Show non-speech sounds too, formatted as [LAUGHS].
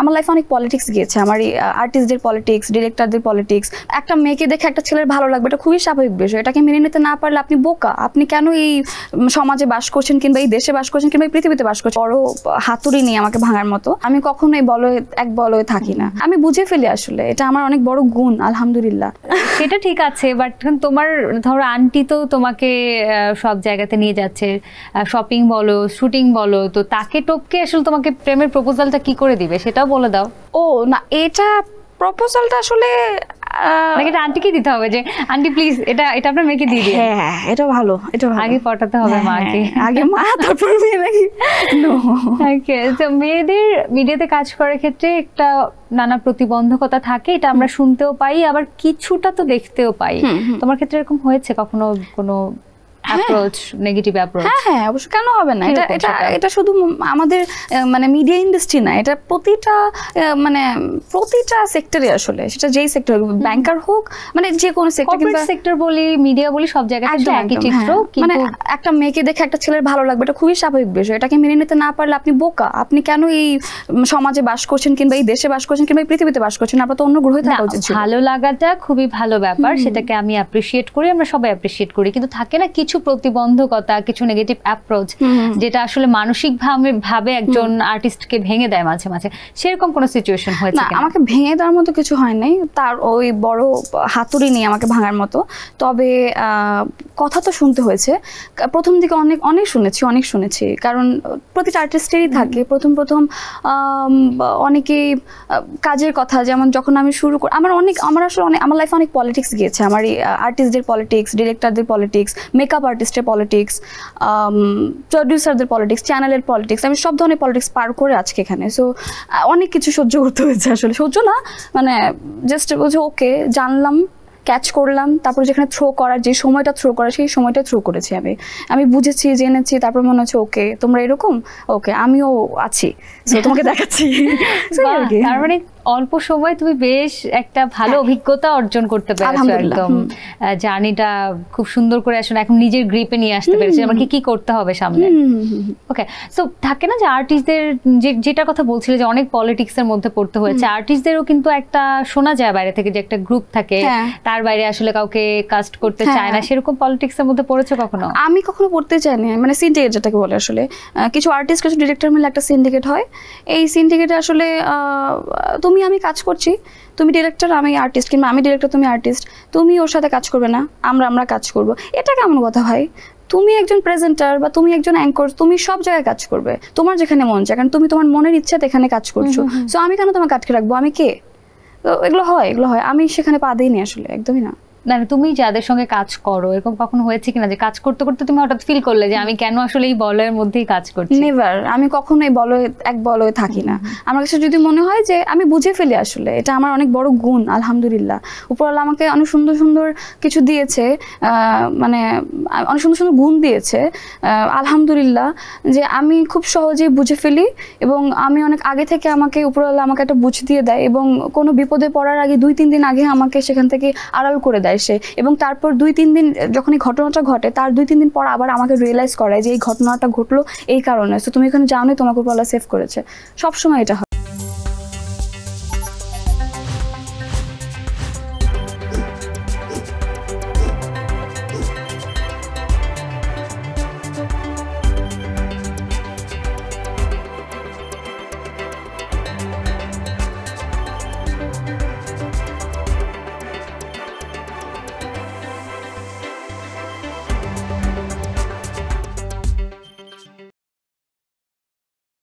আমার লাইফে অনেক পলিটিক্স গিয়েছে আমার আর্টিস্টদের পলিটিক্স ডিরেক্টরদের পলিটিক্স একটা মেয়েকে দেখে একটা ছেলের ভালো লাগবে এটা খুবই স্বাভাবিক বিষয় এটাকে মেনে নিতে না পারলে আপনি বোকা আপনি কেন এই সমাজে বাস করছেন কিংবা এই দেশে বাস করছেন কিংবা এই পৃথিবীতে বাস করছেন বড় হাতুড়ি নিয়ে আমাকে ভাঙার মতো আমি কখনো এই বলয়ে এক বলয়ে থাকি না আমি বুঝে ফেলি আসলে এটা আমার অনেক বড় গুণ আলহামদুলিল্লাহ সেটা ঠিক আছে বাট তোমার ধরো আন্টি তো তোমাকে সব জায়গাতে নিয়ে যাচ্ছে শপিং বলো শুটিং বলো তো তাকে টপকে আসলে তোমাকে প্রেমের প্রপোজালটা কি করে দিবে সেটা বলে দাও ও না এটা প্রপোজালটা আসলে আন্টিকে দিতে হবে যে আন্টি প্লিজ এটা এটা হ্যাঁ, হ্যাঁ, হ্যাঁ, মাকে আগে মা তো মেয়েদের মিডিয়াতে কাজ করার ক্ষেত্রে একটা নানা প্রতিবন্ধকতা থাকে এটা আমরা শুনতেও পাই আবার কিছুটা তো দেখতেও পাই তোমার ক্ষেত্রে এরকম হয়েছে কখনো কোনো অ্যাপ্রোচ নেগেটিভ অ্যাপ্রোচ হ্যাঁ হ্যাঁ কেন হবে না এটা এটা এটা শুধু আমাদের মানে মিডিয়া ইন্ডাস্ট্রি না এটা প্রতিটা মানে প্রতিটা সেক্টরে আসলে সেটা যেই সেক্টর ব্যাংকার হোক মানে যে কোনো সেক্টর কিংবা সেক্টর বলি মিডিয়া বলি সব জায়গায় একই চিত্র হ্যাঁ। মানে একটা মেয়েকে দেখে একটা ছেলের ভালো লাগবে এটা খুবই স্বাভাবিক বিষয় এটাকে মেনে নিতে না পারলে আপনি বোকা আপনি কেন এই সমাজে বাস করছেন কিংবা এই দেশে বাস করছেন কিংবা এই পৃথিবীতে বাস করছেন আপনার তো অন্য গ্রহে থাকা উচিত ভালো লাগাটা খুবই ভালো ব্যাপার সেটাকে আমি অ্যাপ্রিসিয়েট করি আমরা সবাই অ্যাপ্রিসিয়েট করি কিন্তু থাকে না কিছু কিছু প্রতিবন্ধকতা কিছু নেগেটিভ অ্যাপ্রোচ যেটা আসলে মানসিকভাবে ভাবে একজন আর্টিস্টকে ভেঙে দেয় মাঝে মাঝে সেরকম কোনো সিচুয়েশন হয়েছে না আমাকে ভেঙে দেওয়ার মতো কিছু হয় নাই তার ওই বড় হাতুড়ি নিয়ে আমাকে ভাঙার মতো তবে কথা তো শুনতে হয়েছে প্রথম দিকে অনেক অনেক শুনেছি অনেক শুনেছি কারণ প্রতিটা আর্টিস্টেরই থাকে প্রথম প্রথম অনেকেই কাজের কথা যেমন যখন আমি শুরু করি আমার অনেক আমার আসলে অনেক আমার লাইফে অনেক পলিটিক্স গিয়েছে আমার এই আর্টিস্টদের পলিটিক্স ডিরেক্টরদের পলিটিক্স মেকআপ আর্টিস্টের পলিটিক্স প্রডিউসারদের পলিটিক্স চ্যানেলের পলিটিক্স আমি সব ধরনের পলিটিক্স পার করে আজকে এখানে সো অনেক কিছু সহ্য করতে হয়েছে আসলে সহ্য না মানে জাস্ট বলছে ওকে জানলাম ক্যাচ করলাম তারপর যেখানে থ্রো করার যে সময়টা থ্রো করার সেই সময়টা থ্রো করেছি আমি আমি বুঝেছি জেনেছি তারপর মনে হচ্ছে ওকে তোমরা এরকম ওকে আমিও আছি তোমাকে দেখাচ্ছি [LAUGHS] তার মানে অল্প সময় তুমি বেশ একটা ভালো হ্যাঁ। অভিজ্ঞতা অর্জন করতে পারছো একদম জার্নিটা খুব সুন্দর করে আসলে এখন নিজের গ্রিপে নিয়ে আসতে পেরেছো আমাকে কি করতে হবে সামনে ওকে সো থাকে না যে আর্টিস্টদের যেটা কথা বলছিলে যে অনেক এর মধ্যে পড়তে হয়েছে আর্টিস্টদেরও কিন্তু একটা শোনা যায় বাইরে থেকে যে একটা গ্রুপ থাকে হ্যাঁ। তার তার বাইরে আসলে কাউকে কাস্ট করতে হ্যাঁ, চায় না হ্যাঁ। সেরকম পলিটিক্স এর মধ্যে পড়েছো কখনো আমি কখনো পড়তে চাই না মানে সিন্ডিকেট যেটাকে বলে আসলে কিছু আর্টিস্ট কিছু ডিরেক্টর মিলে একটা সিন্ডিকেট হয় এই সিন্ডিকেটে আসলে তুমি আমি কাজ করছি তুমি ডিরেক্টর আমি আর্টিস্ট কিংবা আমি ডিরেক্টর তুমি আর্টিস্ট তুমি ওর সাথে কাজ করবে না আমরা আমরা কাজ করব এটা কেমন কথা ভাই তুমি একজন প্রেজেন্টার বা তুমি একজন অ্যাঙ্কর তুমি সব জায়গায় কাজ করবে তোমার যেখানে মন চায় কারণ তুমি তোমার মনের ইচ্ছাতে এখানে কাজ করছো সো আমি কেন তোমাকে আটকে রাখবো আমি কে তো এগুলো হয় এগুলো হয় আমি সেখানে পা দিইনি আসলে একদমই না মানে তুমি যাদের সঙ্গে কাজ করো এরকম কখনো হয়েছে কিনা যে কাজ করতে করতে তুমি হঠাৎ ফিল করলে যে আমি কেন আসলে এই বলয়ের মধ্যেই কাজ করছি নেভার আমি কখনো এই বলয়ে এক বলয়ে থাকি না আমার কাছে যদি মনে হয় যে আমি বুঝে ফেলি আসলে এটা আমার অনেক বড় গুণ আলহামদুলিল্লাহ উপরওয়ালা আমাকে অনেক সুন্দর সুন্দর কিছু দিয়েছে মানে অনেক সুন্দর সুন্দর গুণ দিয়েছে আলহামদুলিল্লাহ যে আমি খুব সহজেই বুঝে ফেলি এবং আমি অনেক আগে থেকে আমাকে উপরওয়ালা আমাকে একটা বুঝ দিয়ে দেয় এবং কোনো বিপদে পড়ার আগে দুই তিন দিন আগে আমাকে সেখান থেকে আড়াল করে দেয় সে এবং তারপর দুই তিন দিন যখন এই ঘটনাটা ঘটে তার দুই তিন দিন পর আবার আমাকে রিয়েলাইজ করায় যে এই ঘটনাটা ঘটলো এই কারণে তো তুমি এখানে জানোই তোমাকে বলা সেভ করেছে সবসময় এটা হয়